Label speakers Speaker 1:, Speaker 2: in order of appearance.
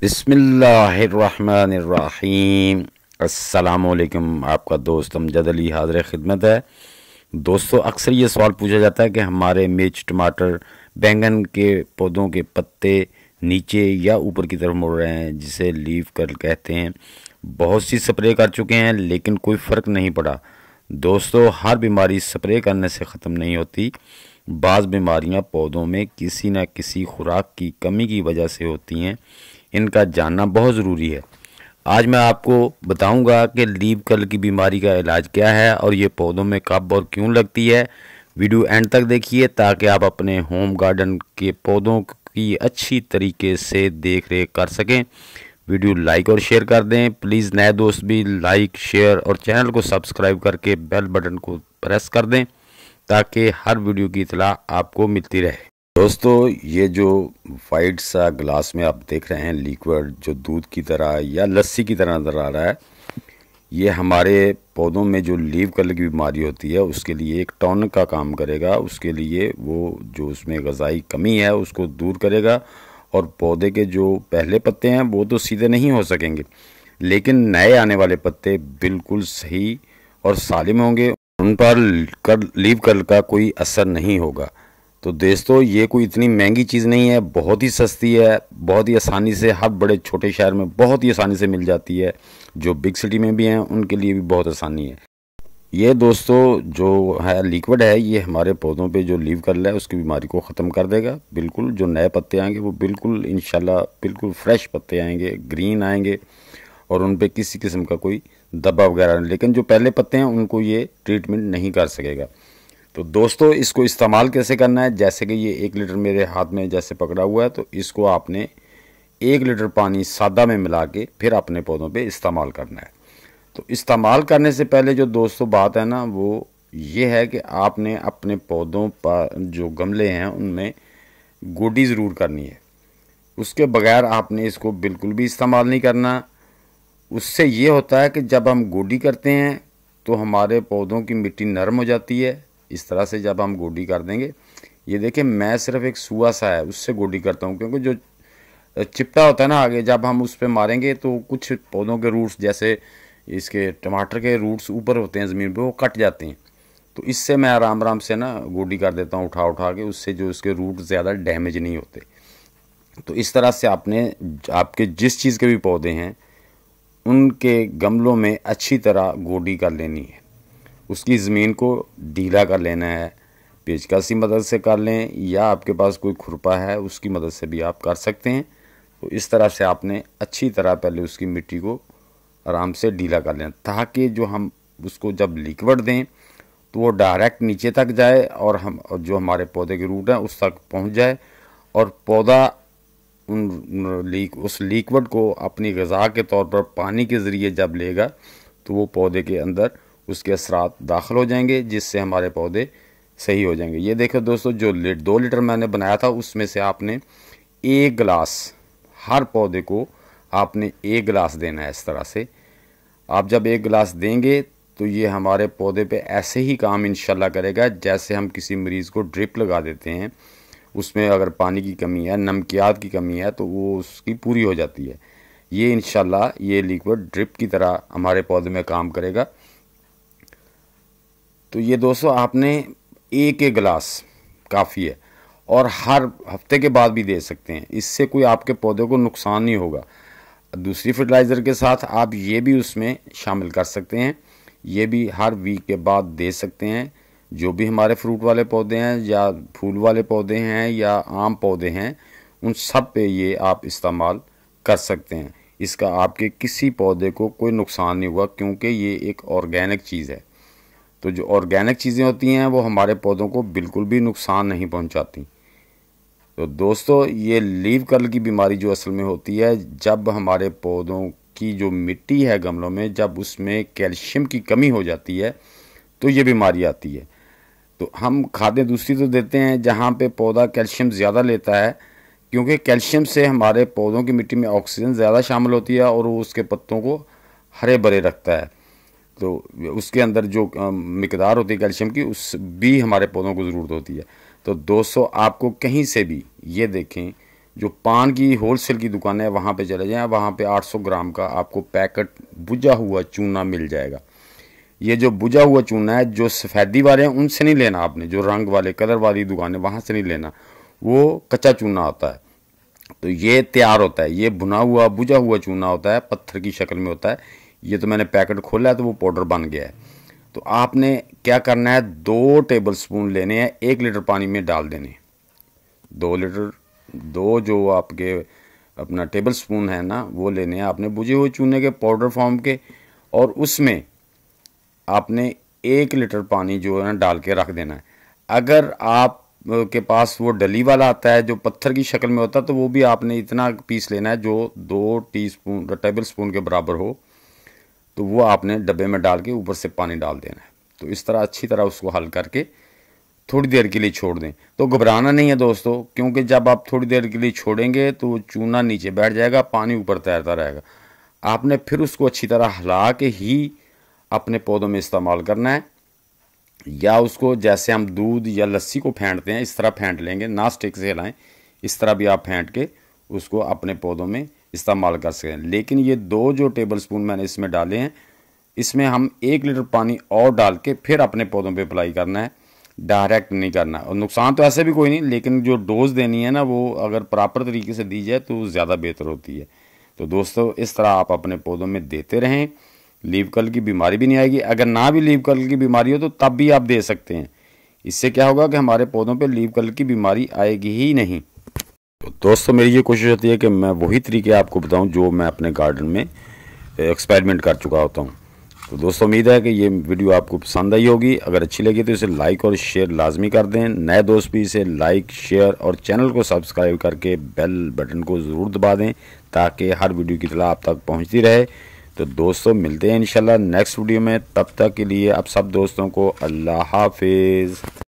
Speaker 1: बिस्मिल्लाहिर्रहमानिर्रहीम अस्सलामुअलैकुम आपका दोस्त अमजद अली हाजिर ख़िदमत है दोस्तों अक्सर ये सवाल पूछा जाता है कि हमारे मिर्च टमाटर बैंगन के पौधों के पत्ते नीचे या ऊपर की तरफ मुड़ रहे हैं जिसे लीव कर कहते हैं बहुत सी स्प्रे कर चुके हैं लेकिन कोई फ़र्क नहीं पड़ा दोस्तों हर बीमारी स्प्रे करने से ख़त्म नहीं होती बाज़ बीमारियां पौधों में किसी न किसी खुराक की कमी की वजह से होती हैं इनका जानना बहुत ज़रूरी है आज मैं आपको बताऊंगा कि लीव कल की बीमारी का इलाज क्या है और ये पौधों में कब और क्यों लगती है वीडियो एंड तक देखिए ताकि आप अपने होम गार्डन के पौधों की अच्छी तरीके से देख रेख कर सकें वीडियो लाइक और शेयर कर दें प्लीज़ नए दोस्त भी लाइक शेयर और चैनल को सब्सक्राइब करके बेल बटन को प्रेस कर दें ताकि हर वीडियो की इतला आपको मिलती रहे दोस्तों ये जो वाइट सा ग्लास में आप देख रहे हैं लिक्विड जो दूध की तरह या लस्सी की तरह नज़र आ रहा है ये हमारे पौधों में जो लीव कलर की बीमारी होती है उसके लिए एक टॉनिक का काम करेगा उसके लिए वो जो उसमें गज़ाई कमी है उसको दूर करेगा और पौधे के जो पहले पत्ते हैं वो तो सीधे नहीं हो सकेंगे लेकिन नए आने वाले पत्ते बिल्कुल सही और सालिम होंगे उन पर कर लीव कल का कोई असर नहीं होगा तो दोस्तों ये कोई इतनी महंगी चीज़ नहीं है बहुत ही सस्ती है बहुत ही आसानी से हर बड़े छोटे शहर में बहुत ही आसानी से मिल जाती है जो बिग सिटी में भी हैं उनके लिए भी बहुत आसानी है ये दोस्तों जो है लिक्विड है ये हमारे पौधों पे जो लीव कर रहा है उसकी बीमारी को ख़त्म कर देगा बिल्कुल जो नए पत्ते आएंगे वो बिल्कुल इन बिल्कुल फ्रेश पत्ते आएंगे ग्रीन आएंगे और उन पर किसी किस्म का कोई दबा वगैरह लेकिन जो पहले पत्ते हैं उनको ये ट्रीटमेंट नहीं कर सकेगा तो दोस्तों इसको इस्तेमाल कैसे करना है जैसे कि ये एक लीटर मेरे हाथ में जैसे पकड़ा हुआ है तो इसको आपने एक लीटर पानी सादा में मिला के फिर अपने पौधों पे इस्तेमाल करना है तो इस्तेमाल करने से पहले जो दोस्तों बात है ना वो ये है कि आपने अपने पौधों पर जो गमले हैं उनमें गोडी ज़रूर करनी है उसके बगैर आपने इसको बिल्कुल भी इस्तेमाल नहीं करना उससे ये होता है कि जब हम गोडी करते हैं तो हमारे पौधों की मिट्टी नरम हो जाती है इस तरह से जब हम गोडी कर देंगे ये देखें मैं सिर्फ एक सुआ सा है उससे गोडी करता हूँ क्योंकि जो चिपटा होता है ना आगे जब हम उस पर मारेंगे तो कुछ पौधों के रूट्स जैसे इसके टमाटर के रूट्स ऊपर होते हैं ज़मीन पर वो कट जाते हैं तो इससे मैं आराम आराम से ना गोडी कर देता हूँ उठा उठा के उससे जो इसके रूट ज़्यादा डैमेज नहीं होते तो इस तरह से आपने आपके जिस चीज़ के भी पौधे हैं उनके गमलों में अच्छी तरह गोडी कर लेनी है उसकी ज़मीन को ढीला कर लेना है पेचकस की मदद से कर लें या आपके पास कोई खुरपा है उसकी मदद से भी आप कर सकते हैं तो इस तरह से आपने अच्छी तरह पहले उसकी मिट्टी को आराम से ढीला कर लें ताकि जो हम उसको जब लिक्वड दें तो वो डायरेक्ट नीचे तक जाए और हम जो हमारे पौधे के रूट हैं उस तक पहुंच जाए और पौधा उन लीक उस लिक्वड को अपनी गज़ा के तौर पर पानी के ज़रिए जब लेगा तो वो पौधे के अंदर उसके असरात दाखिल हो जाएंगे जिससे हमारे पौधे सही हो जाएंगे ये देखो दोस्तों जो लीटर दो लीटर मैंने बनाया था उसमें से आपने एक गिलास हर पौधे को आपने एक गिलास देना है इस तरह से आप जब एक गिलास देंगे तो ये हमारे पौधे पे ऐसे ही काम इनशाला करेगा जैसे हम किसी मरीज़ को ड्रिप लगा देते हैं उसमें अगर पानी की कमी है नमकियात की कमी है तो वो उसकी पूरी हो जाती है ये इन ये लिक्विड ड्रिप की तरह हमारे पौधे में काम करेगा तो ये दोस्तों आपने एक एक गिलास काफ़ी है और हर हफ्ते के बाद भी दे सकते हैं इससे कोई आपके पौधे को नुकसान नहीं होगा दूसरी फर्टिलाइज़र के साथ आप ये भी उसमें शामिल कर सकते हैं ये भी हर वीक के बाद दे सकते हैं जो भी हमारे फ्रूट वाले पौधे हैं या फूल वाले पौधे हैं या आम पौधे हैं उन सब पे ये आप इस्तेमाल कर सकते हैं इसका आपके किसी पौधे को कोई नुकसान नहीं हुआ क्योंकि ये एक ऑर्गेनिक चीज़ है तो जो ऑर्गेनिक चीज़ें होती हैं वो हमारे पौधों को बिल्कुल भी नुकसान नहीं पहुंचाती तो दोस्तों ये लीव कर्ल की बीमारी जो असल में होती है जब हमारे पौधों की जो मिट्टी है गमलों में जब उसमें कैल्शियम की कमी हो जाती है तो ये बीमारी आती है तो हम खादें दूसरी तो देते हैं जहाँ पे पौधा कैल्शियम ज़्यादा लेता है क्योंकि कैल्शियम से हमारे पौधों की मिट्टी में ऑक्सीजन ज़्यादा शामिल होती है और वो उसके पत्तों को हरे भरे रखता है तो उसके अंदर जो मकदार होती है कैल्शियम की उस भी हमारे पौधों को ज़रूरत होती है तो दोस्तों आपको कहीं से भी ये देखें जो पान की होल सेल की दुकान है वहाँ पे चले जाएं वहाँ पे 800 ग्राम का आपको पैकेट बुझा हुआ चूना मिल जाएगा ये जो बुझा हुआ चूना है जो सफ़ेदी वाले हैं उनसे नहीं लेना आपने जो रंग वाले कलर वाली दुकान है वहाँ से नहीं लेना वो कच्चा चूना होता है तो ये तैयार होता है ये भुना हुआ बुझा हुआ चूना होता है पत्थर की शक्ल में होता है ये तो मैंने पैकेट खोला है तो वो पाउडर बन गया है तो आपने क्या करना है दो टेबल स्पून लेने हैं एक लीटर पानी में डाल देने दो लीटर दो जो आपके अपना टेबल स्पून है ना वो लेने हैं आपने बुझे हुए चूने के पाउडर फॉर्म के और उसमें आपने एक लीटर पानी जो है ना डाल के रख देना है अगर आप के पास वो डली वाला आता है जो पत्थर की शक्ल में होता है तो वो भी आपने इतना पीस लेना है जो दो टी स्पून टेबल स्पून के बराबर हो तो वो आपने डब्बे में डाल के ऊपर से पानी डाल देना है तो इस तरह अच्छी तरह उसको हल करके थोड़ी देर के लिए छोड़ दें तो घबराना नहीं है दोस्तों क्योंकि जब आप थोड़ी देर के लिए छोड़ेंगे तो चूना नीचे बैठ जाएगा पानी ऊपर तैरता रहेगा आपने फिर उसको अच्छी तरह हिला के ही अपने पौधों में इस्तेमाल करना है या उसको जैसे हम दूध या लस्सी को फेंटते हैं इस तरह फेंट लेंगे ना स्टिक से हिलाएँ इस तरह भी आप फेंट के उसको अपने पौधों में इस्तेमाल कर सकें लेकिन ये दो जो टेबल स्पून मैंने इसमें डाले हैं इसमें हम एक लीटर पानी और डाल के फिर अपने पौधों पे अप्लाई करना है डायरेक्ट नहीं करना और नुकसान तो ऐसे भी कोई नहीं लेकिन जो डोज़ देनी है ना वो अगर प्रॉपर तरीके से दी जाए तो ज़्यादा बेहतर होती है तो दोस्तों इस तरह आप अपने पौधों में देते रहें लीव कल की बीमारी भी नहीं आएगी अगर ना भी लीव कल की बीमारी हो तो तब भी आप दे सकते हैं इससे क्या होगा कि हमारे पौधों पर लीव कल की बीमारी आएगी ही नहीं दोस्तों मेरी ये कोशिश होती है कि मैं वही तरीके आपको बताऊं जो मैं अपने गार्डन में एक्सपेरिमेंट कर चुका होता हूं तो दोस्तों उम्मीद है कि ये वीडियो आपको पसंद आई होगी अगर अच्छी लगी तो इसे लाइक और शेयर लाजमी कर दें नए दोस्त भी इसे लाइक शेयर और चैनल को सब्सक्राइब करके बेल बटन को ज़रूर दबा दें ताकि हर वीडियो की तला आप तक पहुँचती रहे तो दोस्तों मिलते हैं इंशाल्लाह नेक्स्ट वीडियो में तब तक के लिए आप सब दोस्तों को अल्लाह हाफिज़